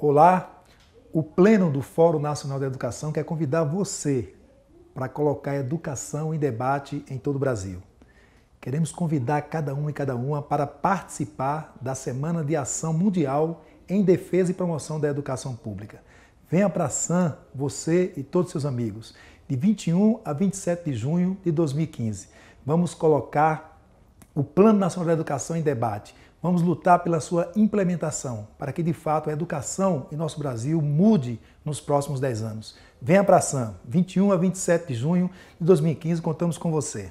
Olá, o Pleno do Fórum Nacional da Educação quer convidar você para colocar a educação em debate em todo o Brasil. Queremos convidar cada um e cada uma para participar da Semana de Ação Mundial em Defesa e Promoção da Educação Pública. Venha para a SAM, você e todos seus amigos, de 21 a 27 de junho de 2015. Vamos colocar o Plano Nacional da Educação em debate. Vamos lutar pela sua implementação, para que de fato a educação em nosso Brasil mude nos próximos 10 anos. Venha para a SAM, 21 a 27 de junho de 2015, contamos com você.